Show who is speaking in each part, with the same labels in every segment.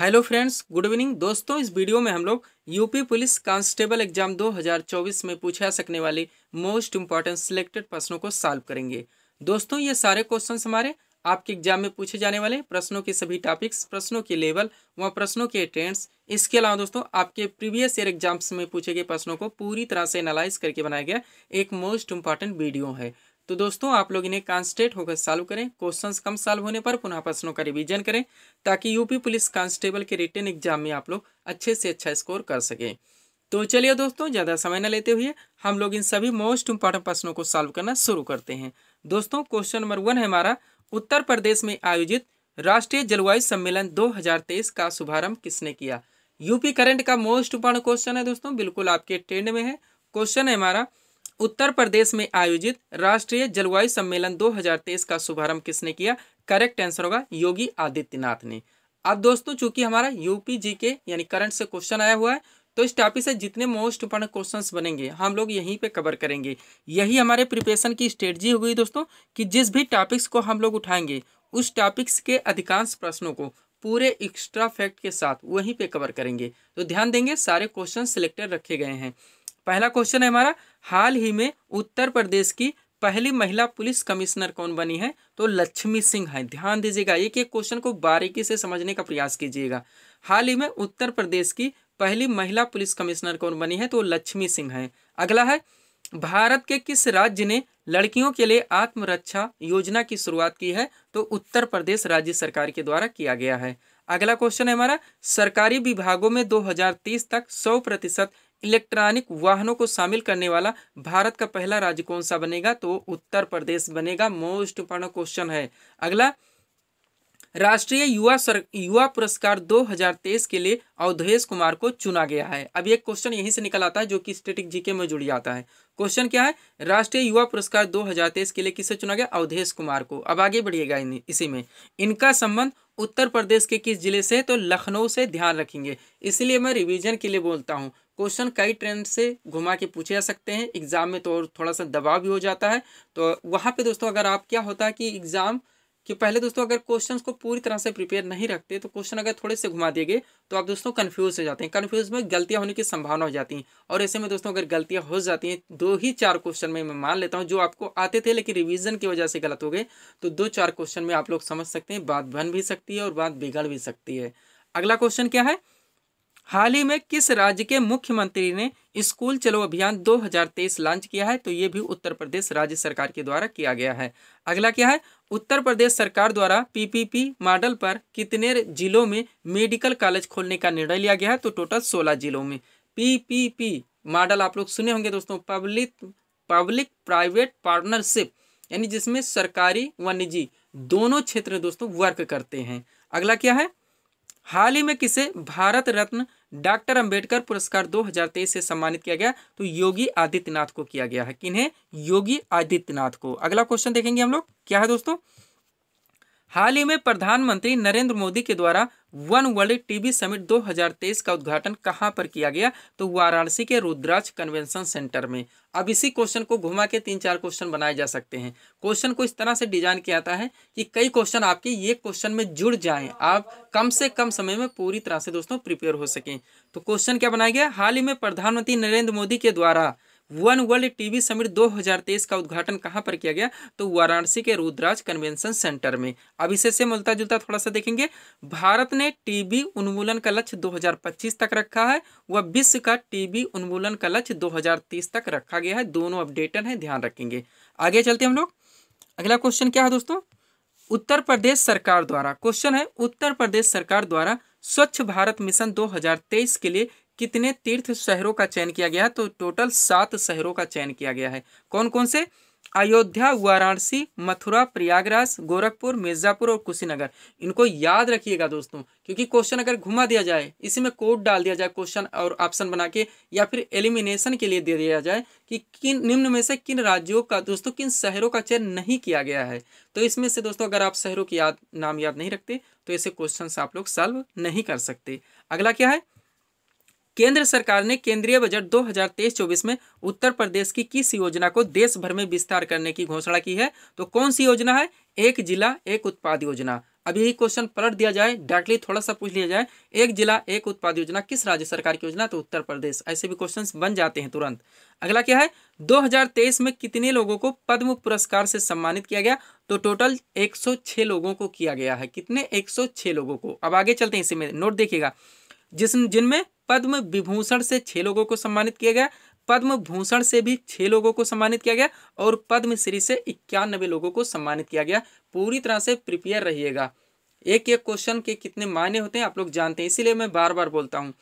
Speaker 1: hello friends good evening दोस्तों इस video में हम लोग यूपी पुलिस कांस्टेबल एग्जाम 2024 में पूछे जा सकने वाले मोस्ट इंपॉर्टेंट सिलेक्टेड प्रश्नों को सॉल्व करेंगे दोस्तों ये सारे क्वेश्चन हमारे आपके एग्जाम में पूछे जाने वाले प्रश्नों के सभी टॉपिक्स प्रश्नों के लेवल व प्रश्नों के ट्रेंड्स इसके अलावा दोस्तों आपके प्रीवियस ईयर एग्जाम्स में पूछे गए प्रश्नों को पूरी तरह से एनालाइज करके बनाया गया एक मोस्ट इंपॉर्टेंट वीडियो है तो दोस्तों आप लोग इन्हें कांस्टेट होकर सॉल्व करें क्वेश्चंस कम सॉल्व होने पर पुनः प्रश्नों का रिवीजन करें ताकि यूपी पुलिस कांस्टेबल के रिटर्न एग्जाम में आप लोग अच्छे से अच्छा स्कोर कर सकें तो चलिए दोस्तों ज़्यादा समय न लेते हुए हम लोग इन सभी मोस्ट इम्पॉर्टेंट प्रश्नों को सॉल्व करना शुरू करते हैं दोस्तों क्वेश्चन नंबर वन है हमारा उत्तर प्रदेश में आयोजित राष्ट्रीय जलवायु सम्मेलन 2023 का शुभारंभ किसने किया यूपी करंट का मोस्ट इम्पॉर्टेंट क्वेश्चन है दोस्तों बिल्कुल आपके ट्रेंड में है क्वेश्चन है हमारा उत्तर प्रदेश में आयोजित राष्ट्रीय जलवायु सम्मेलन 2023 का शुभारंभ किसने किया करेक्ट आंसर होगा योगी आदित्यनाथ ने अब दोस्तों चूंकि हमारा यूपी जी के यानी करंट से क्वेश्चन आया हुआ है तो इस टॉपिक से जितने मोस्ट इंपॉर्टेंट क्वेश्चंस बनेंगे हम लोग यहीं पे कवर करेंगे यही हमारे प्रिपरेशन की स्ट्रेटजी हो गई दोस्तों कि जिस भी टॉपिक्स को हम लोग उठाएंगे उस टॉपिक्स के अधिकांश प्रश्नों को पूरे एक्स्ट्रा फैक्ट के साथ वहीं पे कवर करेंगे तो ध्यान देंगे सारे क्वेश्चन सिलेक्टेड रखे गए हैं पहला क्वेश्चन है हमारा हाल ही में उत्तर प्रदेश की पहली महिला पुलिस कमिश्नर कौन बनी है तो लक्ष्मी सिंह है ध्यान दीजिएगा एक एक क्वेश्चन को बारीकी से समझने का प्रयास कीजिएगा हाल ही में उत्तर प्रदेश की पहली महिला पुलिस कमिश्नर कौन बनी है तो लक्ष्मी सिंह है अगला है भारत के किस राज्य ने लड़कियों के लिए आत्मरक्षा योजना की शुरुआत की है तो उत्तर प्रदेश राज्य सरकार के द्वारा किया गया है अगला क्वेश्चन है हमारा सरकारी विभागों में 2030 तक 100 प्रतिशत इलेक्ट्रॉनिक वाहनों को शामिल करने वाला भारत का पहला राज्य कौन सा बनेगा तो उत्तर प्रदेश बनेगा मोस्ट इंपॉर्टेंट क्वेश्चन है अगला राष्ट्रीय युवा सर युवा पुरस्कार 2023 के लिए अवधेश कुमार को चुना गया है अब एक क्वेश्चन यहीं से निकल आता है जो कि स्टेटिक जीके में जुड़ जाता है क्वेश्चन क्या है राष्ट्रीय युवा पुरस्कार 2023 के लिए किसे चुना गया अवधेश कुमार को अब आगे बढ़िएगा इसी में इनका संबंध उत्तर प्रदेश के किस जिले से तो लखनऊ से ध्यान रखेंगे इसलिए मैं रिविजन के लिए बोलता हूँ क्वेश्चन कई ट्रेंड से घुमा के पूछे जा सकते हैं एग्ज़ाम में तो और थोड़ा सा दबाव भी हो जाता है तो वहाँ पे दोस्तों अगर आप क्या होता है कि एग्ज़ाम कि पहले दोस्तों अगर क्वेश्चंस को पूरी तरह से प्रिपेयर नहीं रखते तो क्वेश्चन अगर थोड़े से घुमा दिए गए तो आप दोस्तों कन्फ्यूज हो जाते हैं कन्फ्यूज में गलतियां होने की संभावना हो जाती हैं और ऐसे में दोस्तों अगर गलतियां हो जाती हैं दो ही चार क्वेश्चन में मैं मान लेता हूं जो आपको आते थे लेकिन रिविजन की वजह से गलत हो गए तो दो चार क्वेश्चन में आप लोग समझ सकते हैं बात बन भी सकती है और बात बिगड़ भी सकती है अगला क्वेश्चन क्या है हाल ही में किस राज्य के मुख्यमंत्री ने स्कूल चलो अभियान 2023 लॉन्च किया है तो ये भी उत्तर प्रदेश राज्य सरकार के द्वारा किया गया है अगला क्या है उत्तर प्रदेश सरकार द्वारा पीपीपी मॉडल पर कितने जिलों में मेडिकल कॉलेज खोलने का निर्णय लिया गया है तो टोटल सोलह जिलों में पीपीपी मॉडल आप लोग सुने होंगे दोस्तों पब्लिक पब्लिक प्राइवेट पार्टनरशिप यानी जिसमें सरकारी व निजी दोनों क्षेत्र दोस्तों वर्क करते हैं अगला क्या है हाल ही में किसे भारत रत्न डॉक्टर अंबेडकर पुरस्कार 2023 से सम्मानित किया गया तो योगी आदित्यनाथ को किया गया है किन्हें योगी आदित्यनाथ को अगला क्वेश्चन देखेंगे हम लोग क्या है दोस्तों हाल ही में प्रधानमंत्री नरेंद्र मोदी के द्वारा वन वर्ल्ड टीबी समिट 2023 का उद्घाटन कहां पर किया गया तो वाराणसी के रुद्राज कन्वेंशन सेंटर में अब इसी क्वेश्चन को घुमा के तीन चार क्वेश्चन बनाए जा सकते हैं क्वेश्चन को इस तरह से डिजाइन किया जाता है कि कई क्वेश्चन आपके ये क्वेश्चन में जुड़ जाएं आप कम से कम समय में पूरी तरह से दोस्तों प्रिपेयर हो सकें तो क्वेश्चन क्या बनाया गया हाल ही में प्रधानमंत्री नरेंद्र मोदी के द्वारा वन वर्ल्ड टीवी समिट 2023 का उद्घाटन कहां पर किया गया तो वाराणसी के रुद्राज कन्वेंशन सेंटर में अब इसे से मिलता जुलता थोड़ा सा देखेंगे भारत ने टीबी उन्मूलन का लक्ष्य 2025 तक रखा है वह विश्व का टीबी उन्मूलन का लक्ष्य 2030 तक रखा गया है दोनों अपडेटेड है ध्यान रखेंगे आगे चलते हम लोग अगला क्वेश्चन क्या है दोस्तों उत्तर प्रदेश सरकार द्वारा क्वेश्चन है उत्तर प्रदेश सरकार द्वारा स्वच्छ भारत मिशन 2023 के लिए कितने तीर्थ शहरों का चयन किया गया है तो टोटल सात शहरों का चयन किया गया है कौन कौन से अयोध्या वाराणसी मथुरा प्रयागराज गोरखपुर मिर्जापुर और कुशीनगर इनको याद रखिएगा दोस्तों क्योंकि क्वेश्चन अगर घुमा दिया जाए इसी में कोड डाल दिया जाए क्वेश्चन और ऑप्शन बना के या फिर एलिमिनेशन के लिए दे दिया जाए कि किन निम्न में से किन राज्यों का दोस्तों किन शहरों का चयन नहीं किया गया है तो इसमें से दोस्तों अगर आप शहरों की याद नाम याद नहीं रखते तो ऐसे क्वेश्चन आप लोग सॉल्व नहीं कर सकते अगला क्या है केंद्र सरकार ने केंद्रीय बजट 2023-24 में उत्तर प्रदेश की किस योजना को देश भर में विस्तार करने की घोषणा की है तो कौन सी योजना है एक जिला एक उत्पाद योजना अभी क्वेश्चन पलट दिया जाए डायरेक्टली थोड़ा सा पूछ लिया जाए एक जिला एक उत्पाद योजना किस राज्य सरकार की योजना तो उत्तर प्रदेश ऐसे भी क्वेश्चन बन जाते हैं तुरंत अगला क्या है 2023 में कितने लोगों को पद्म पुरस्कार से सम्मानित किया गया तो टोटल 106 लोगों को किया गया है कितने 106 लोगों को अब आगे चलते हैं इसी में नोट देखिएगा जिस जिनमें पद्म विभूषण से छः लोगों को सम्मानित किया गया पद्म भूषण से भी छः लोगों को सम्मानित किया गया और पद्मश्री से इक्यानबे लोगों को सम्मानित किया गया पूरी तरह से प्रिपेयर रहिएगा एक एक क्वेश्चन के कितने मायने होते हैं आप लोग जानते हैं इसीलिए मैं बार बार बोलता हूँ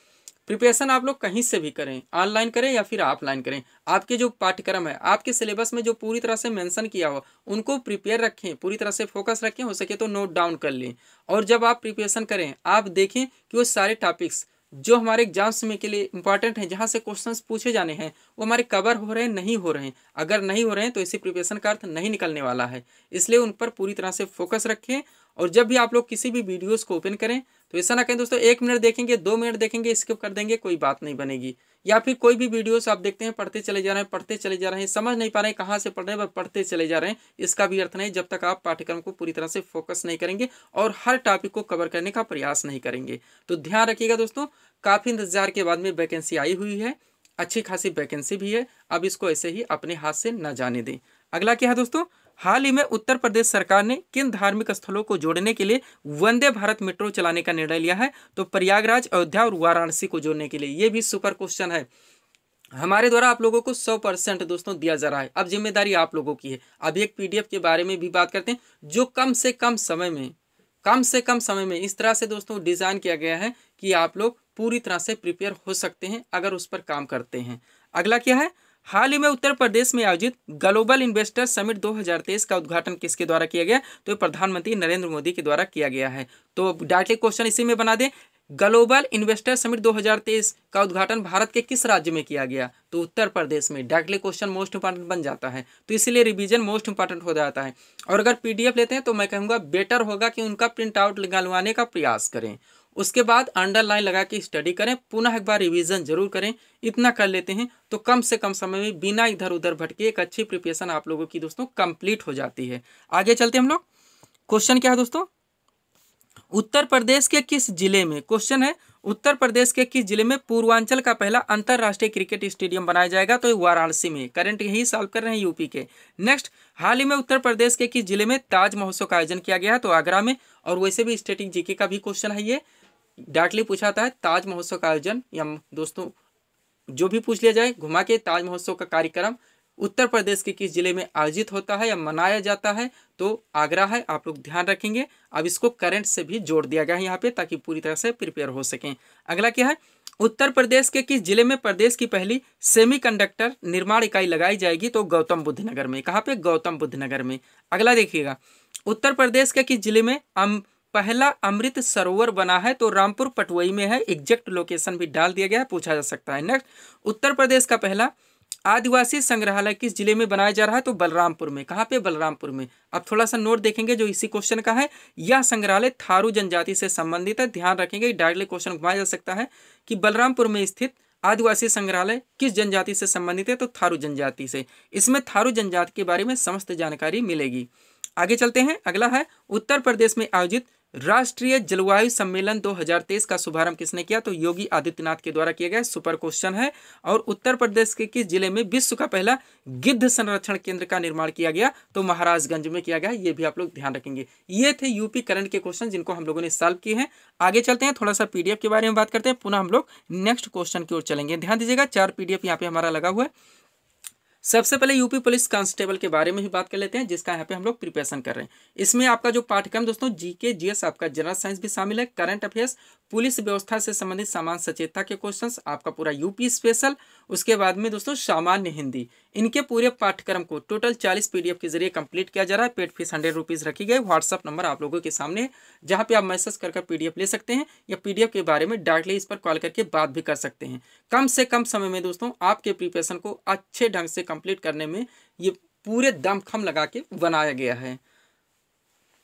Speaker 1: प्रिपरेशन आप लोग कहीं से भी करें ऑनलाइन करें या फिर ऑफलाइन करें आपके जो पाठ्यक्रम है आपके सिलेबस में जो पूरी तरह से मेंशन किया हो उनको प्रिपेयर रखें पूरी तरह से फोकस रखें हो सके तो नोट डाउन कर लें और जब आप प्रिपरेशन करें आप देखें कि वो सारे टॉपिक्स जो हमारे एग्जाम्स में के लिए इंपॉर्टेंट हैं जहाँ से क्वेश्चंस पूछे जाने हैं वो हमारे कवर हो रहे हैं नहीं हो रहे हैं अगर नहीं हो रहे हैं तो इसी प्रिपरेशन का अर्थ नहीं निकलने वाला है इसलिए उन पर पूरी तरह से फोकस रखें और जब भी आप लोग किसी भी वीडियोस को ओपन करें तो ऐसा ना कहें दोस्तों एक मिनट देखेंगे दो मिनट देखेंगे स्किप कर देंगे कोई बात नहीं बनेगी या फिर कोई भी वीडियोस आप देखते हैं पढ़ते चले जा रहे हैं पढ़ते चले जा रहे हैं समझ नहीं पा रहे हैं कहाँ से पढ़ रहे हैं पढ़ते चले जा रहे हैं इसका भी अर्थ नहीं जब तक आप पाठ्यक्रम को पूरी तरह से फोकस नहीं करेंगे और हर टॉपिक को कवर करने का प्रयास नहीं करेंगे तो ध्यान रखिएगा दोस्तों काफ़ी इंतजार के बाद में वैकेंसी आई हुई है अच्छी खासी वैकेंसी भी है अब इसको ऐसे ही अपने हाथ से न जाने दें अगला क्या है दोस्तों हाल ही में उत्तर प्रदेश सरकार ने किन धार्मिक स्थलों को जोड़ने के लिए वंदे भारत मेट्रो चलाने का निर्णय लिया है तो प्रयागराज अयोध्या और वाराणसी को जोड़ने के लिए ये भी सुपर क्वेश्चन है हमारे द्वारा आप लोगों को सौ परसेंट दोस्तों दिया जा रहा है अब जिम्मेदारी आप लोगों की है अभी एक पीडीएफ के बारे में भी बात करते हैं जो कम से कम समय में कम से कम समय में इस तरह से दोस्तों डिज़ाइन किया गया है कि आप लोग पूरी तरह से प्रिपेयर हो सकते हैं अगर उस पर काम करते हैं अगला क्या है हाल ही में उत्तर प्रदेश में आयोजित ग्लोबल इन्वेस्टर समिट 2023 का उद्घाटन किसके द्वारा किया गया तो प्रधानमंत्री नरेंद्र मोदी के द्वारा किया गया है तो डायरेक्टली क्वेश्चन इसी में बना दें ग्लोबल इन्वेस्टर समिट 2023 का उद्घाटन भारत के किस राज्य में किया गया तो उत्तर प्रदेश में डायरेक्टली क्वेश्चन मोस्ट इंपॉर्टेंट बन जाता है तो इसीलिए रिविजन मोस्ट इंपॉर्टेंट हो जाता है और अगर पीडीएफ लेते हैं तो मैं कहूँगा बेटर होगा कि उनका प्रिंट आउट निकलवाने का प्रयास करें उसके बाद अंडरलाइन लगा के स्टडी करें पुनः एक बार रिवीजन जरूर करें इतना कर लेते हैं तो कम से कम समय में बिना इधर उधर भटके एक अच्छी प्रिपरेशन आप लोगों की दोस्तों कंप्लीट हो जाती है आगे चलते हम लोग क्वेश्चन क्या है दोस्तों उत्तर प्रदेश के किस जिले में क्वेश्चन है उत्तर प्रदेश के किस जिले में पूर्वांचल का पहला अंतर्राष्ट्रीय क्रिकेट स्टेडियम बनाया जाएगा तो वाराणसी में करंट यही सॉल्व कर रहे हैं यूपी के नेक्स्ट हाल ही में उत्तर प्रदेश के किस जिले में ताज महोत्सव का आयोजन किया गया है तो आगरा में और वैसे भी स्टेटिक जीके का भी क्वेश्चन है ये डायरेक्टली पूछा है ताज महोत्सव का आयोजन या दोस्तों जो भी पूछ लिया जाए घुमा के ताज महोत्सव का कार्यक्रम उत्तर प्रदेश के किस जिले में आयोजित होता है या मनाया जाता है तो आगरा है आप लोग ध्यान रखेंगे अब इसको करंट से भी जोड़ दिया गया है यहाँ पे ताकि पूरी तरह से प्रिपेयर हो सकें अगला क्या है उत्तर प्रदेश के किस जिले में प्रदेश की पहली सेमीकंडक्टर निर्माण इकाई लगाई जाएगी तो गौतम बुद्ध नगर में कहाँ पे गौतम बुद्ध नगर में अगला देखिएगा उत्तर प्रदेश के किस जिले में पहला अमृत सरोवर बना है तो रामपुर पटवई में है एग्जैक्ट लोकेशन भी डाल दिया गया है पूछा जा सकता है नेक्स्ट उत्तर प्रदेश का पहला आदिवासी संग्रहालय किस जिले में बनाया जा रहा है तो बलरामपुर में कहाँ पे बलरामपुर में अब थोड़ा सा नोट देखेंगे जो इसी क्वेश्चन का है यह संग्रहालय थारू जनजाति से संबंधित है ध्यान रखेंगे डायरेक्टली क्वेश्चन घुमाया जा सकता है कि बलरामपुर में स्थित आदिवासी संग्रहालय किस जनजाति से संबंधित है तो थारू जनजाति से इसमें थारू जनजाति के बारे में समस्त जानकारी मिलेगी आगे चलते हैं अगला है उत्तर प्रदेश में आयोजित राष्ट्रीय जलवायु सम्मेलन 2023 का शुभारंभ किसने किया तो योगी आदित्यनाथ के द्वारा किया गया सुपर क्वेश्चन है और उत्तर प्रदेश के किस जिले में विश्व का पहला गिद्ध संरक्षण केंद्र का निर्माण किया गया तो महाराजगंज में किया गया ये भी आप लोग ध्यान रखेंगे ये थे यूपी करंट के क्वेश्चन जिनको हम लोगों ने सॉल्व किए हैं आगे चलते हैं थोड़ा सा पीडीएफ के बारे में बात करते हैं पुनः हम लोग नेक्स्ट क्वेश्चन की ओर चलेंगे ध्यान दीजिएगा चार पीडीएफ यहाँ पे हमारा लगा हुआ है सबसे पहले यूपी पुलिस कांस्टेबल के बारे में ही बात कर लेते हैं जिसका यहाँ पे हम लोग प्रिपरेशन कर रहे हैं इसमें आपका जो पाठ्यक्रम दोस्तों जीके जीएस आपका जनरल साइंस भी शामिल है करंट अफेयर्स पुलिस व्यवस्था से संबंधित सामान्य सचेतता के क्वेश्चंस आपका पूरा यूपी स्पेशल उसके बाद में दोस्तों सामान्य हिंदी इनके पूरे पाठ्यक्रम को टोटल चालीस पीडीएफ के जरिए कंप्लीट किया जा रहा है पेड फीस हंड्रेड रुपीज़ रखी गई व्हाट्सअप नंबर आप लोगों के सामने जहाँ पे आप मैसेज कर पीडीएफ ले सकते हैं या पीडीएफ के बारे में डायरेक्टली इस पर कॉल करके बात भी कर सकते हैं कम से कम समय में दोस्तों आपके प्रिपरेशन को अच्छे ढंग से कंप्लीट करने में ये पूरे दमखम लगा के बनाया गया है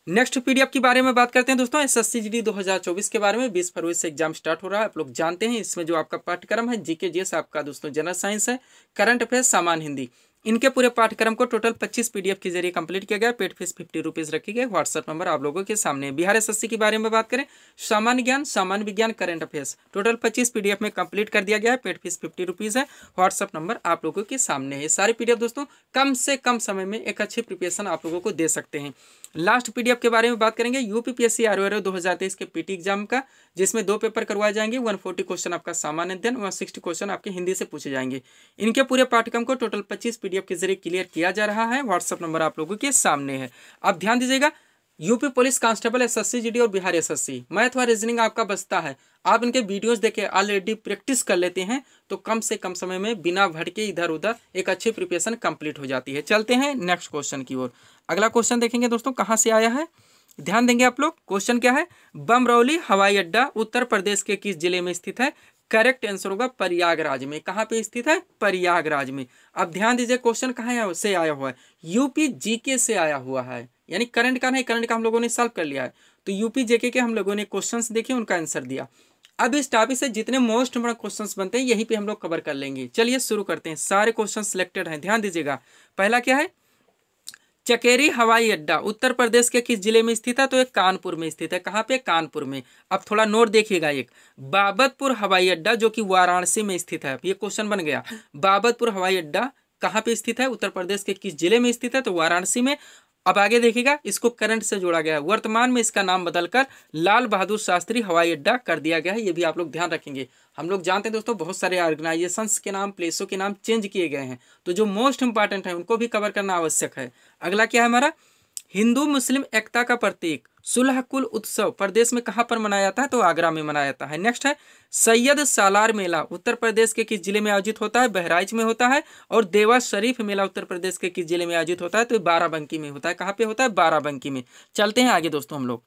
Speaker 1: नेक्स्ट पीडीएफ के बारे में बात करते हैं दोस्तों एस दो हज़ार चौबीस के बारे में 20 फरवरी से एग्जाम स्टार्ट हो रहा है आप लोग जानते हैं इसमें जो आपका पाठ्यक्रम है जीके जीएस आपका दोस्तों जनरल साइंस है करंट अफेयर सामान हिंदी इनके पूरे पाठ्यक्रम को टोटल 25 पीडीएफ के जरिए कंप्लीट किया गया पेड फीस फिफ्टी रुपीज रखी गई व्हाट्सएप नंबर आप लोगों के सामने बिहार सी के बारे में बात करें सामान्य ज्ञान सामान्य विज्ञान करंट अफेयर्स टोटल 25 पीडीएफ में कंप्लीट कर दिया गया है पेड फीस फिफ्टी रुपीज है व्हाट्सएप नंबर आप लोगों के सामने है सारे पीडीएफ दोस्तों कम से कम समय में एक अच्छी प्रिपरेशन आप लोगों को दे सकते हैं लास्ट पीडीएफ के बारे में बात करेंगे यूपीपीएससी आर ओ दो हजार तेईस के पीटी एग्जाम का जिसमें दो पेपर करवाए जाएंगे वन फोर्टी क्वेश्चन आपका सामान्य अध्ययन वन सिक्सटी क्वेश्चन आपके हिंदी से पूछे जाएंगे इनके पूरे पाठ्यक्रम को टोटल पच्चीस पीडीएफ के जरिए क्लियर किया जा रहा है व्हाट्सअप नंबर आप लोगों के सामने है आप ध्यान दीजिएगा UP police constable S S और बिहार एस मैथ व रीजनिंग आपका बचता है आप इनके वीडियोस देखे ऑलरेडी प्रैक्टिस कर लेते हैं तो कम से कम समय में बिना भटके इधर उधर एक अच्छी प्रिपरेशन कंप्लीट हो जाती है चलते हैं नेक्स्ट क्वेश्चन की ओर अगला क्वेश्चन देखेंगे दोस्तों कहाँ से आया है ध्यान देंगे आप लोग क्वेश्चन क्या है बमरौली हवाई अड्डा उत्तर प्रदेश के किस जिले में स्थित है करेक्ट आंसर होगा प्रयागराज में कहाँ पे स्थित है प्रयागराज में अब ध्यान दीजिए क्वेश्चन कहाँ से आया हुआ है यूपी जीके से आया हुआ है यानी करंट का नहीं करंट का हम लोगों ने सॉल्व कर लिया है तो यूपी जेके के हम लोगों ने क्वेश्चंस देखे उनका आंसर दिया अब इस टॉपिक से जितने मोस्ट इम्पोर्टेंट क्वेश्चन बनते हैं यहीं पर हम लोग कवर कर लेंगे चलिए शुरू करते हैं सारे क्वेश्चन सिलेक्टेड हैं ध्यान दीजिएगा पहला क्या है चकेरी हवाई अड्डा उत्तर प्रदेश के किस जिले में स्थित है तो एक कानपुर में स्थित है कहाँ पे कानपुर में अब थोड़ा नोट देखिएगा एक बाबतपुर हवाई अड्डा जो कि वाराणसी में स्थित है ये क्वेश्चन बन गया बाबतपुर हवाई अड्डा कहाँ पे स्थित है उत्तर प्रदेश के किस जिले में स्थित है तो वाराणसी में अब आगे देखिएगा इसको करंट से जोड़ा गया है वर्तमान में इसका नाम बदलकर लाल बहादुर शास्त्री हवाई अड्डा कर दिया गया है ये भी आप लोग ध्यान रखेंगे हम लोग जानते हैं दोस्तों बहुत सारे ऑर्गेनाइजेशंस के नाम प्लेसों के नाम चेंज किए गए हैं तो जो मोस्ट इंपॉर्टेंट है उनको भी कवर करना आवश्यक है अगला क्या है हमारा हिंदू मुस्लिम एकता का प्रतीक सुलह कुल उत्सव प्रदेश में कहाँ पर मनाया जाता है तो आगरा में मनाया जाता है नेक्स्ट है सैयद सालार मेला उत्तर प्रदेश के किस जिले में आयोजित होता है बहराइच में होता है और देवा शरीफ मेला उत्तर प्रदेश के किस जिले में आयोजित होता है तो बाराबंकी में होता है कहाँ पे होता है बाराबंकी में चलते हैं आगे दोस्तों हम लोग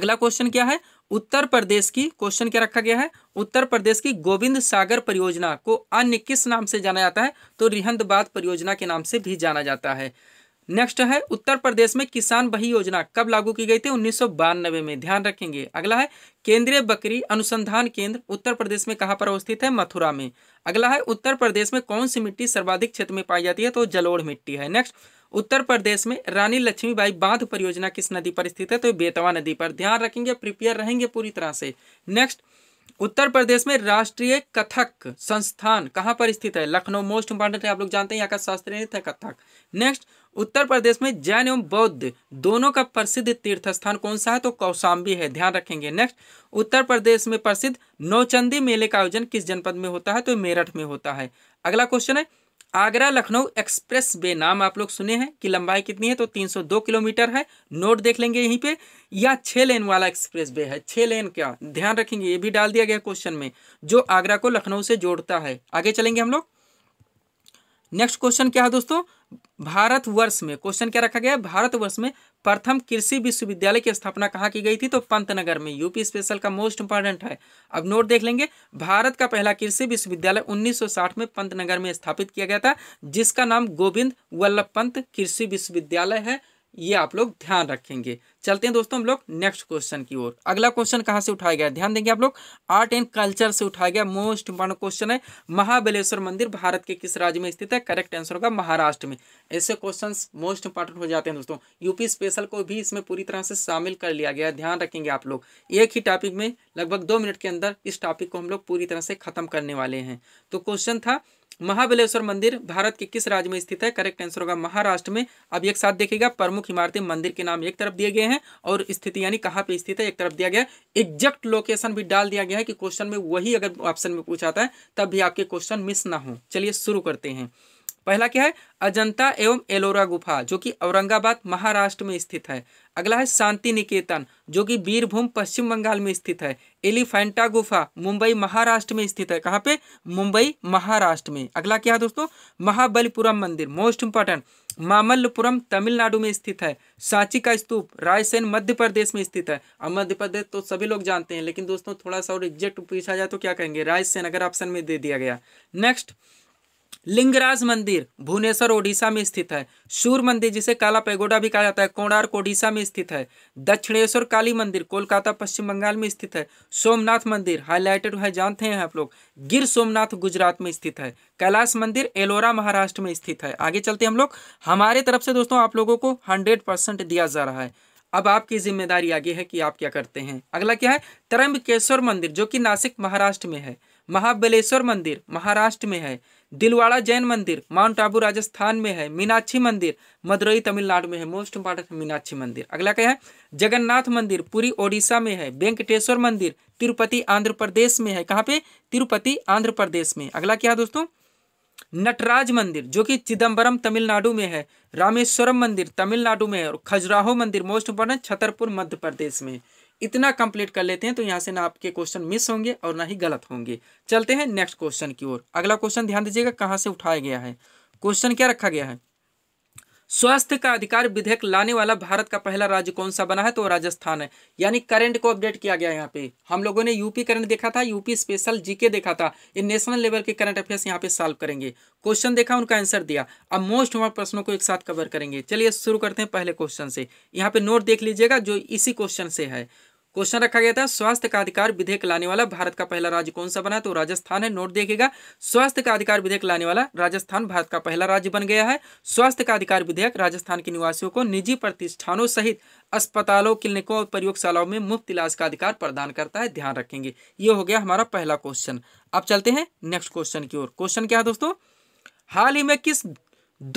Speaker 1: अगला क्वेश्चन क्या है उत्तर प्रदेश की क्वेश्चन क्या रखा गया है उत्तर प्रदेश की गोविंद सागर परियोजना को अन्य किस नाम से जाना जाता है तो रिहंदबाद परियोजना के नाम से भी जाना जाता है नेक्स्ट है उत्तर प्रदेश में किसान बही योजना कब लागू की गई थी उन्नीस में ध्यान रखेंगे अगला है केंद्रीय बकरी अनुसंधान केंद्र उत्तर प्रदेश में कहाँ पर अवस्थित है मथुरा में अगला है उत्तर प्रदेश में कौन सी मिट्टी सर्वाधिक क्षेत्र में पाई जाती है तो जलोढ़ मिट्टी है नेक्स्ट उत्तर प्रदेश में रानी लक्ष्मीबाई बांध परियोजना किस नदी पर स्थित है तो बेतवा नदी पर ध्यान रखेंगे प्रिपेयर रहेंगे पूरी तरह से नेक्स्ट उत्तर प्रदेश में राष्ट्रीय कथक संस्थान कहाँ पर स्थित है लखनऊ मोस्ट इंपॉर्टेंट है आप लोग जानते हैं यहाँ का शास्त्रीय नृत्य कथक नेक्स्ट उत्तर प्रदेश में जैन एवं बौद्ध दोनों का प्रसिद्ध तीर्थ स्थान कौन सा है तो कौशाम्बी है ध्यान रखेंगे नेक्स्ट उत्तर प्रदेश में प्रसिद्ध नौचंदी मेले का आयोजन किस जनपद में होता है तो मेरठ में होता है अगला क्वेश्चन है आगरा लखनऊ एक्सप्रेस वे नाम आप लोग सुने हैं कि लंबाई कितनी है तो 302 किलोमीटर है नोट देख लेंगे यहीं पे या छः लेन वाला एक्सप्रेस वे है छः लेन क्या ध्यान रखेंगे ये भी डाल दिया गया क्वेश्चन में जो आगरा को लखनऊ से जोड़ता है आगे चलेंगे हम लोग नेक्स्ट क्वेश्चन क्या है दोस्तों वर्ष में क्वेश्चन क्या रखा गया भारत वर्ष में प्रथम कृषि विश्वविद्यालय की स्थापना कहाँ की गई थी तो पंतनगर में यूपी स्पेशल का मोस्ट इंपॉर्टेंट है अब नोट देख लेंगे भारत का पहला कृषि विश्वविद्यालय 1960 में पंतनगर में स्थापित किया गया था जिसका नाम गोविंद वल्लभ पंत कृषि विश्वविद्यालय है ये आप लोग ध्यान रखेंगे चलते हैं दोस्तों हम लोग नेक्स्ट क्वेश्चन की ओर अगला क्वेश्चन कहाँ से उठाया गया ध्यान देंगे आप लोग आर्ट एंड कल्चर से उठाया गया मोस्ट इंपॉर्टेंट क्वेश्चन है महाबलेश्वर मंदिर भारत के किस राज्य में स्थित है करेक्ट आंसर होगा महाराष्ट्र में ऐसे क्वेश्चन मोस्ट इंपॉर्टेंट हो जाते हैं दोस्तों यूपी स्पेशल को भी इसमें पूरी तरह से शामिल कर लिया गया ध्यान रखेंगे आप लोग एक ही टॉपिक में लगभग दो मिनट के अंदर इस टॉपिक को हम लोग पूरी तरह से खत्म करने वाले हैं तो क्वेश्चन था महाबलेश्वर मंदिर भारत के किस राज्य में स्थित है करेक्ट आंसर होगा महाराष्ट्र में अब एक साथ देखिएगा प्रमुख इमारतें मंदिर के नाम एक तरफ दिए गए हैं हैं और स्थिति यानी कहाँ पे स्थित है एक तरफ दिया गया एग्जैक्ट लोकेशन भी डाल दिया गया है कि क्वेश्चन में वही अगर ऑप्शन में पूछाता है तब भी आपके क्वेश्चन मिस ना हो चलिए शुरू करते हैं पहला क्या है अजंता एवं एलोरा गुफा जो कि औरंगाबाद महाराष्ट्र में स्थित है अगला है शांति निकेतन जो कि बीरभूम पश्चिम बंगाल में स्थित है एलिफेंटा गुफा मुंबई महाराष्ट्र में स्थित है कहाँ पे मुंबई महाराष्ट्र में अगला क्या है दोस्तों महाबलीपुरम मंदिर मोस्ट इंपॉर्टेंट मामल्लपुरम तमिलनाडु में स्थित है सांची का स्तूप रायसेन मध्य प्रदेश में स्थित है अब मध्य प्रदेश तो सभी लोग जानते हैं लेकिन दोस्तों थोड़ा सा और एग्जेक्ट पूछा जाए तो क्या कहेंगे रायसेन अगर ऑप्शन में दे दिया गया नेक्स्ट लिंगराज मंदिर भुवनेश्वर ओडिशा में स्थित है सूर मंदिर जिसे काला पैगोडा भी कहा जाता है कोणार्क ओडिशा में स्थित है दक्षिणेश्वर काली मंदिर कोलकाता पश्चिम बंगाल में स्थित है सोमनाथ मंदिर हाईलाइटेड है जानते हैं आप लोग गिर सोमनाथ गुजरात में स्थित है कैलाश मंदिर एलोरा महाराष्ट्र में स्थित है आगे चलते हम लोग हमारे तरफ से दोस्तों आप लोगों को हंड्रेड दिया जा रहा है अब आपकी जिम्मेदारी आगे है कि आप क्या करते हैं अगला क्या है त्रम्बकेश्वर मंदिर जो कि नासिक महाराष्ट्र में है महाबलेश्वर मंदिर महाराष्ट्र में है दिलवाड़ा जैन मंदिर माउंट आबू राजस्थान में है मीनाक्षी मंदिर मदुरई तमिलनाडु में है मोस्ट इंपॉर्टेंट मीनाक्षी मंदिर अगला क्या है जगन्नाथ मंदिर पूरी ओडिशा में है वेंकटेश्वर मंदिर तिरुपति आंध्र प्रदेश में है कहाँ पे तिरुपति आंध्र प्रदेश में अगला क्या है दोस्तों नटराज मंदिर जो कि चिदम्बरम तमिलनाडु में है रामेश्वरम मंदिर तमिलनाडु में है और खजुराहो मंदिर मोस्ट इंपॉर्टेंट छतरपुर मध्य प्रदेश में है इतना कंप्लीट कर लेते हैं तो यहाँ से ना आपके क्वेश्चन मिस होंगे और ना ही गलत होंगे चलते हैं नेक्स्ट क्वेश्चन की ओर अगला क्वेश्चन ध्यान दीजिएगा कहाँ से उठाया गया है क्वेश्चन क्या रखा गया है स्वास्थ्य का अधिकार विधेयक लाने वाला भारत का पहला राज्य कौन सा बना है तो राजस्थान है यानी करंट को अपडेट किया गया यहाँ पे हम लोगों ने यूपी करंट देखा था यूपी स्पेशल जीके देखा था ये नेशनल लेवल के करंट अफेयर्स यहाँ पे सॉल्व करेंगे क्वेश्चन देखा उनका आंसर दिया अब मोस्ट हमारे प्रश्नों को एक साथ कवर करेंगे चलिए शुरू करते हैं पहले क्वेश्चन से यहाँ पे नोट देख लीजिएगा जो इसी क्वेश्चन से है क्वेश्चन रखा गया था स्वास्थ्य का अधिकार विधेयक लाने वाला भारत का पहला राज्य कौन सा बना तो राजस्थान है नोट देखेगा स्वास्थ्य का अधिकार विधेयक लाने वाला राजस्थान भारत का पहला राज्य बन गया है स्वास्थ्य का अधिकार विधेयक राजस्थान के निवासियों को निजी प्रतिष्ठानों सहित अस्पतालों क्लिनिकों और प्रयोगशालाओं में मुफ्त इलाज का अधिकार प्रदान करता है ध्यान रखेंगे ये हो गया हमारा पहला क्वेश्चन अब चलते हैं नेक्स्ट क्वेश्चन की ओर क्वेश्चन क्या है दोस्तों हाल ही में किस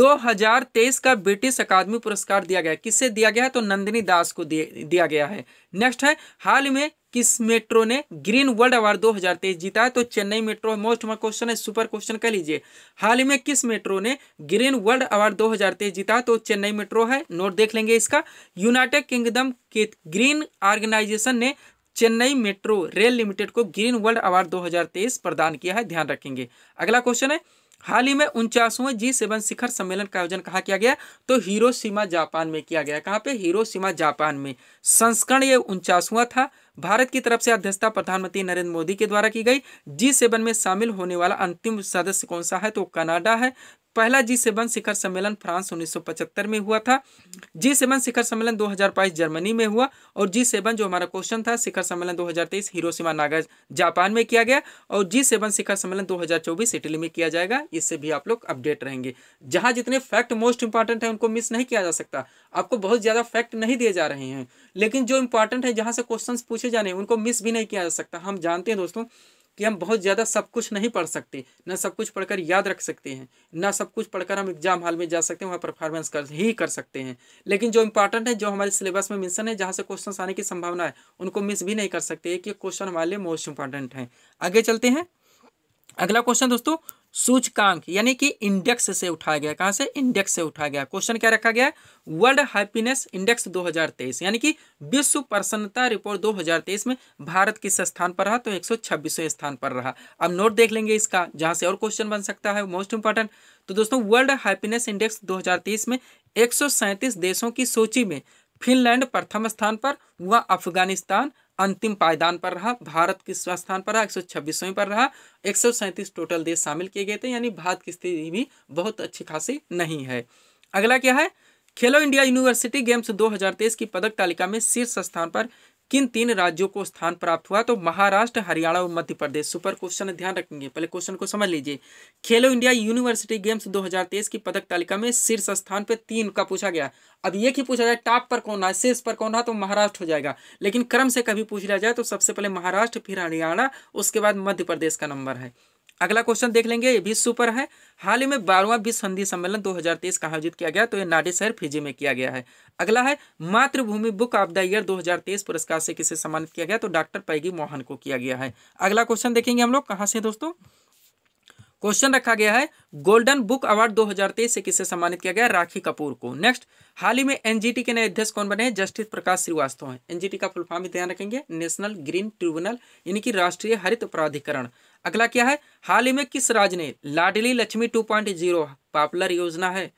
Speaker 1: 2023 का ब्रिटिश अकादमी पुरस्कार दिया गया किससे दिया गया है तो नंदिनी दास को दिया गया है नेक्स्ट है हाल में किस मेट्रो ने ग्रीन वर्ल्ड अवार्ड 2023 जीता है तो चेन्नई मेट्रो मोस्ट क्वेश्चन है सुपर क्वेश्चन कह लीजिए हाल ही में किस मेट्रो ने ग्रीन वर्ल्ड अवार्ड 2023 जीता है तो चेन्नई मेट्रो है नोट देख लेंगे इसका यूनाइटेड किंगडम के ग्रीन ऑर्गेनाइजेशन ने चेन्नई मेट्रो रेल लिमिटेड को ग्रीन वर्ल्ड अवार्ड दो प्रदान किया है ध्यान रखेंगे अगला क्वेश्चन है हाल ही में उनचासवें जी सेवन शिखर सम्मेलन का आयोजन कहा किया गया तो सीमा जापान में किया गया कहाँ पे सीमा जापान में संस्करण ये उनचासवां था भारत की तरफ से अध्यक्षता प्रधानमंत्री नरेंद्र मोदी के द्वारा की गई जी सेवन में शामिल होने वाला अंतिम सदस्य कौन सा है तो कनाडा है पहला जी सेवन शिखर सम्मेलन फ्रांस 1975 में हुआ था जी सेवन शिखर सम्मेलन 2022 जर्मनी में हुआ और जी सेवन जो हमारा क्वेश्चन था शिखर सम्मेलन 2023 हिरोशिमा नागा जापान में किया गया और जी सेवन शिखर सम्मेलन 2024 इटली में किया जाएगा इससे भी आप लोग अपडेट रहेंगे जहां जितने फैक्ट मोस्ट इंपॉर्टेंट है उनको मिस नहीं किया जा सकता आपको बहुत ज़्यादा फैक्ट नहीं दिए जा रहे हैं लेकिन जो इंपॉर्टेंट है जहां से क्वेश्चन पूछे जाने उनको मिस भी नहीं किया जा सकता हम जानते हैं दोस्तों कि हम बहुत ज़्यादा सब कुछ नहीं पढ़ सकते ना सब कुछ पढ़कर याद रख सकते हैं ना सब कुछ पढ़कर हम एग्जाम हॉल में जा सकते हैं वहाँ परफॉर्मेंस कर ही कर सकते हैं लेकिन जो इंपॉर्टेंट है जो हमारे सिलेबस में मिशन है जहाँ से क्वेश्चन आने की संभावना है उनको मिस भी नहीं कर सकते कि क्वेश्चन हमारे लिए मोस्ट इंपॉर्टेंट है आगे चलते हैं अगला क्वेश्चन दोस्तों सूचकांक यानी कि इंडेक्स से उठाया गया कहां से इंडेक्स से उठाया गया क्वेश्चन क्या रखा गया वर्ल्ड हैप्पीनेस इंडेक्स 2023 यानी कि विश्व प्रसन्नता रिपोर्ट 2023 में भारत किस स्थान पर रहा तो 126वें स्थान पर रहा अब नोट देख लेंगे इसका जहां से और क्वेश्चन बन सकता है मोस्ट इंपॉर्टेंट तो दोस्तों वर्ल्ड हैप्पीनेस इंडेक्स दो में एक देशों की सूची में फिनलैंड प्रथम स्थान पर हुआ अफगानिस्तान अंतिम पायदान पर रहा भारत किस स्थान पर रहा एक सौ छब्बीसवें पर रहा एक सौ सैंतीस टोटल देश शामिल किए गए थे यानी भारत की स्थिति भी बहुत अच्छी खासी नहीं है अगला क्या है खेलो इंडिया यूनिवर्सिटी गेम्स 2023 की पदक तालिका में शीर्ष स्थान पर किन तीन राज्यों को स्थान प्राप्त हुआ तो महाराष्ट्र हरियाणा और मध्य प्रदेश सुपर क्वेश्चन ध्यान रखेंगे पहले क्वेश्चन को समझ लीजिए खेलो इंडिया यूनिवर्सिटी गेम्स 2023 की पदक तालिका में शीर्ष स्थान पर तीन का पूछा गया अब ये ही पूछा जाए टॉप पर कौन रहा शीर्ष पर कौन रहा तो महाराष्ट्र हो जाएगा लेकिन क्रम से कभी पूछ लिया जाए तो सबसे पहले महाराष्ट्र फिर हरियाणा उसके बाद मध्य प्रदेश का नंबर है अगला क्वेश्चन देख लेंगे ये भी सुपर है हाल ही में बारहवां विश्व संधि सम्मेलन 2023 का आयोजित किया गया तो ये नाडी शहर फिजी में किया गया है अगला है मातृभूमि बुक ऑफ द ईयर 2023 पुरस्कार से किसे सम्मानित किया गया तो डॉक्टर पैगी मोहन को किया गया है अगला क्वेश्चन देखेंगे हम लोग कहाँ से दोस्तों क्वेश्चन रखा गया है गोल्डन बुक अवार्ड 2023 से किसे सम्मानित किया गया राखी कपूर को नेक्स्ट हाल ही में एनजीटी के नए अध्यक्ष कौन बने हैं जस्टिस प्रकाश श्रीवास्तव हैं एनजीटी का फुल फॉर्म ध्यान रखेंगे नेशनल ग्रीन ट्रिब्यूनल यानी कि राष्ट्रीय हरित प्राधिकरण अगला क्या है हाल ही में किस राज्य ने Ladli Laxmi two point zero popular योजना है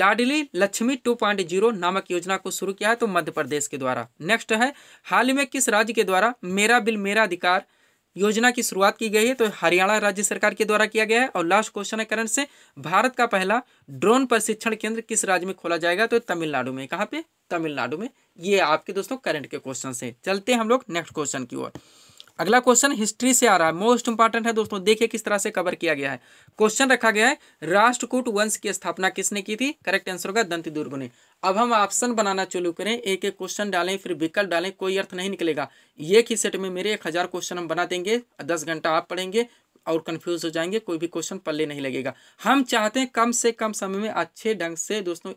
Speaker 1: Ladli Laxmi two point zero नामक योजना को शुरू किया है तो मध्य प्रदेश के द्वारा नेक्स्ट है हाल ही में किस राज्य के द्वारा मेरा बिल मेरा अधिकार योजना की शुरुआत की गई है तो हरियाणा राज्य सरकार के द्वारा किया गया है और लास्ट क्वेश्चन है करंट से भारत का पहला ड्रोन प्रशिक्षण केंद्र किस राज्य में खोला जाएगा तो तमिलनाडु में कहाँ पे तमिलनाडु में ये आपके दोस्तों करंट के क्वेश्चन है चलते हैं हम लोग नेक्स्ट क्वेश्चन की ओर अगला क्वेश्चन हिस्ट्री से आ रहा है मोस्ट इंपॉर्टेंट है दोस्तों देखिए किस तरह से कवर किया गया है क्वेश्चन रखा गया है राष्ट्रकूट वंश की स्थापना किसने की थी करेक्ट आंसर होगा दंती दुर्ग ने अब हम ऑप्शन बनाना चालू करें एक एक क्वेश्चन डालें फिर विकल्प डालें कोई अर्थ नहीं निकलेगा एक ही सेट में मेरे एक हजार क्वेश्चन हम बना देंगे दस घंटा आप पढ़ेंगे और कन्फ्यूज हो जाएंगे कोई भी क्वेश्चन पल्ले नहीं लगेगा हम चाहते हैं कम से कम समय में अच्छे ढंग से दोस्तों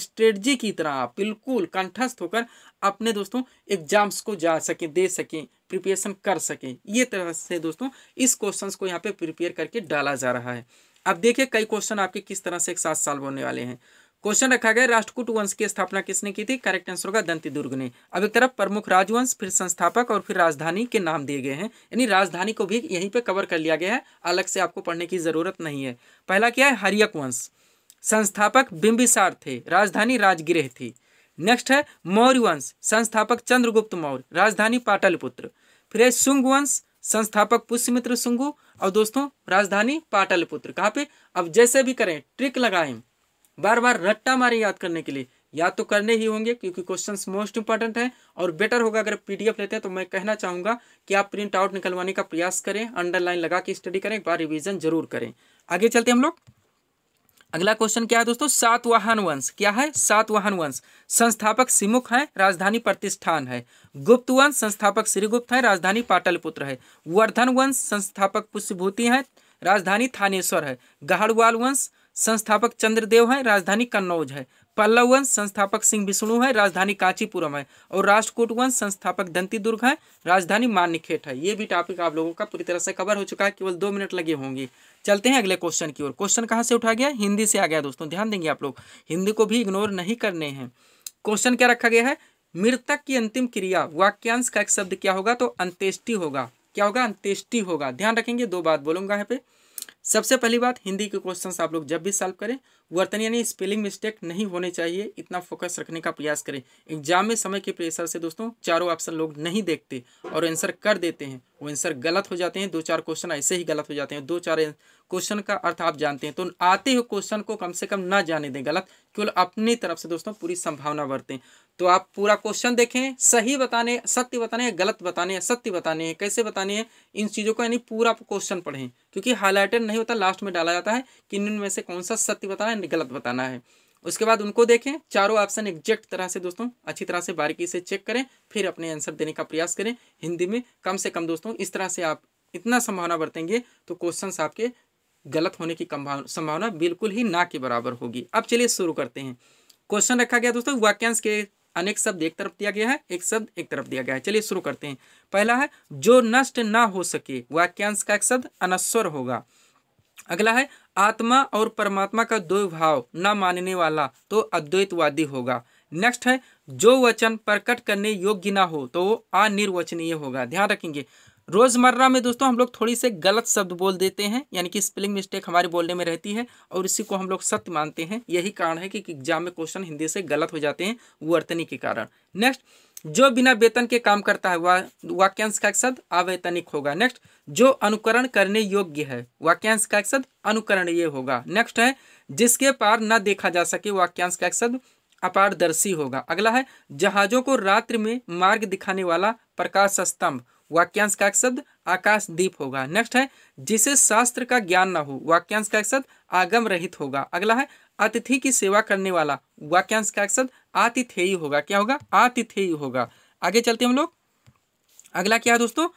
Speaker 1: स्ट्रेटजी की तरह आप बिल्कुल कंठस्थ होकर अपने दोस्तों एग्जाम्स को जा सकें दे सकें प्रिपरेशन कर सकें ये तरह से दोस्तों इस क्वेश्चन को यहाँ पे प्रिपेयर करके डाला जा रहा है अब देखिए कई क्वेश्चन आपके किस तरह से एक साथ सॉल्व होने वाले हैं क्वेश्चन रखा गया राष्ट्रकूट वंश की स्थापना किसने की थी करेक्ट आंसर होगा दंती दुर्ग ने अब एक तरफ प्रमुख राजवंश फिर संस्थापक और फिर राजधानी के नाम दिए गए हैं यानी राजधानी को भी यहीं पे कवर कर लिया गया है अलग से आपको पढ़ने की जरूरत नहीं है पहला क्या है हरियक वंश संस्थापक बिंबिसार थे राजधानी राजगिरह थी नेक्स्ट है मौर्य वंश संस्थापक चंद्रगुप्त मौर्य राजधानी पाटलपुत्र फिर है शुंग वंश संस्थापक पुष्यमित्र शुंगु और दोस्तों राजधानी पाटलपुत्र कहाँ पे अब जैसे भी करें ट्रिक लगाएं बार बार रट्टा मारे याद करने के लिए याद तो करने ही होंगे क्योंकि क्वेश्चन मोस्ट इंपॉर्टेंट है और बेटर होगा अगर पीडीएफ लेते हैं तो मैं कहना चाहूंगा कि आप प्रिंट आउट निकलवाने का प्रयास करें अंडरलाइन लगा के स्टडी करें एक बार रिविजन जरूर करें आगे चलते हम लोग अगला क्वेश्चन क्या है दोस्तों सातवाहन वंश क्या है सातवाहन वंश संस्थापक सिमुख है राजधानी प्रतिष्ठान है गुप्त वंश संस्थापक श्रीगुप्त है राजधानी पाटलपुत्र है वर्धन वंश संस्थापक पुष्यभूति है राजधानी थानेश्वर है गहड़वाल वंश संस्थापक चंद्रदेव हैं राजधानी कन्नौज है पल्लव वंश संस्थापक सिंह विष्णु है राजधानी कांचीपुरम है और राष्ट्रकूट वंश संस्थापक दंती दुर्ग है राजधानी मान्यखेट है ये भी टॉपिक आप लोगों का पूरी तरह से कवर हो चुका है केवल दो मिनट लगे होंगे चलते हैं अगले क्वेश्चन की ओर क्वेश्चन कहाँ से उठा गया हिंदी से आ गया दोस्तों ध्यान देंगे आप लोग हिंदी को भी इग्नोर नहीं करने हैं क्वेश्चन क्या रखा गया है मृतक की अंतिम क्रिया वाक्यांश का एक शब्द क्या होगा तो अंत्येष्टि होगा क्या होगा अंत्येष्टि होगा ध्यान रखेंगे दो बात बोलूंगा यहाँ पे सबसे पहली बात हिंदी के क्वेश्चंस आप लोग जब भी सॉल्व करें वर्तन यानी स्पेलिंग मिस्टेक नहीं होने चाहिए इतना फोकस रखने का प्रयास करें एग्जाम में समय के प्रेशर से दोस्तों चारों ऑप्शन लोग नहीं देखते और आंसर कर देते हैं वो आंसर गलत हो जाते हैं दो चार क्वेश्चन ऐसे ही गलत हो जाते हैं दो चार क्वेश्चन का अर्थ आप जानते हैं तो आते हुए क्वेश्चन को कम से कम ना जाने दें गलत केवल अपनी तरफ से दोस्तों पूरी संभावना बरतें तो आप पूरा क्वेश्चन देखें सही बताने सत्य बताने गलत बताने हैं सत्य बताने हैं कैसे बताने हैं इन चीज़ों को यानी पूरा क्वेश्चन पढ़ें क्योंकि हाईलाइटेड नहीं होता लास्ट में डाला जाता है कि इनमें से कौन सा सत्य बताना है गलत बताना है उसके बाद उनको देखें चारों ऑप्शन एग्जैक्ट तरह से दोस्तों अच्छी तरह से बारीकी से चेक करें फिर अपने आंसर देने का प्रयास करें हिंदी में कम से कम दोस्तों इस तरह से आप इतना संभावना बरतेंगे तो क्वेश्चन आपके गलत होने की संभावना बिल्कुल ही ना के बराबर होगी अब चलिए शुरू करते हैं क्वेश्चन रखा गया दोस्तों वाक्यांश के अनेक शब्द एक तरफ दिया गया है एक शब्द एक तरफ दिया गया है चलिए शुरू करते हैं पहला है जो नष्ट ना हो सके वाक्यांश का एक शब्द अनस्वर होगा अगला है आत्मा और परमात्मा का दो भाव न मानने वाला तो अद्वैतवादी होगा नेक्स्ट है जो वचन प्रकट करने योग्य ना हो तो वो अनिर्वचनीय होगा ध्यान रखेंगे रोज़मर्रा में दोस्तों हम लोग थोड़ी से गलत शब्द बोल देते हैं यानी कि स्पेलिंग मिस्टेक हमारे बोलने में रहती है और इसी को हम लोग सत्य मानते हैं यही कारण है कि एग्जाम में क्वेश्चन हिंदी से गलत हो जाते हैं वर्तनी के कारण नेक्स्ट जो बिना वेतन के काम करता है वह वाक्यांश का शब्द अवेतनिक होगा नेक्स्ट जो अनुकरण करने योग्य है वाक्यांश का शब्द अनुकरण ये होगा नेक्स्ट है जिसके पार न देखा जा सके वाक्यांश का शब्द अपारदर्शी होगा अगला है जहाजों को रात्रि में मार्ग दिखाने वाला प्रकाश स्तंभ वाक्यांश का एक शब्द आकाशदीप होगा नेक्स्ट है जिसे शास्त्र का ज्ञान ना हो वाक्यांश का अक्षद शब्द आगम रहित होगा अगला है अतिथि की सेवा करने वाला वाक्यांश का अक्षद आतिथेयी होगा क्या होगा आतिथेयी होगा आगे चलते हम लोग अगला क्या है दोस्तों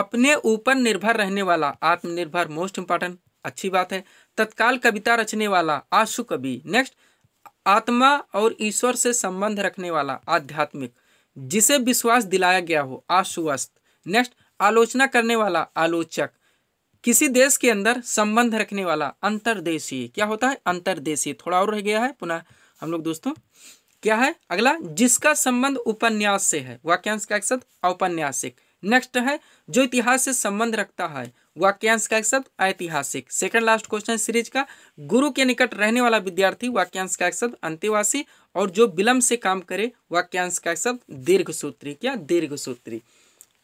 Speaker 1: अपने ऊपर निर्भर रहने वाला आत्मनिर्भर मोस्ट इंपॉर्टेंट अच्छी बात है तत्काल कविता रचने वाला आशु कवि नेक्स्ट आत्मा और ईश्वर से संबंध रखने वाला आध्यात्मिक जिसे विश्वास दिलाया गया हो आश्वस्त नेक्स्ट आलोचना करने वाला आलोचक किसी देश के अंदर संबंध रखने वाला अंतर्देशीय क्या होता है अंतर्देशीय थोड़ा और रह गया है पुनः हम लोग दोस्तों क्या है अगला जिसका संबंध उपन्यास से है वाक्यांश का शब्द औपन्यासिक नेक्स्ट है जो इतिहास से संबंध रखता है वाक्यांश का शब्द ऐतिहासिक सेकंड लास्ट क्वेश्चन सीरीज का गुरु के निकट रहने वाला विद्यार्थी वाक्यांश का एक शब्द और जो विलंब से काम करे वाक्यांश का शब्द दीर्घ सूत्री क्या दीर्घ सूत्री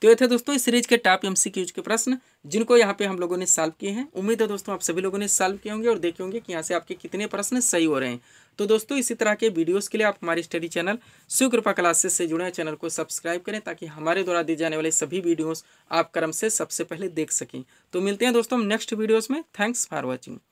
Speaker 1: तो ये थे दोस्तों इस सीरीज के टॉप एम के प्रश्न जिनको यहाँ पे हम लोगों ने सॉल्व किए हैं उम्मीद है दोस्तों आप सभी लोगों ने सॉल्व किए होंगे और देखे होंगे कि यहाँ से आपके कितने प्रश्न सही हो रहे हैं तो दोस्तों इसी तरह के वीडियोस के लिए आप हमारे स्टडी चैनल शिवकृपा क्लासेस से जुड़े चैनल को सब्सक्राइब करें ताकि हमारे द्वारा दी जाने वाले सभी वीडियोज़ आप क्रम से सबसे पहले देख सकें तो मिलते हैं दोस्तों नेक्स्ट वीडियोज़ में थैंक्स फॉर वॉचिंग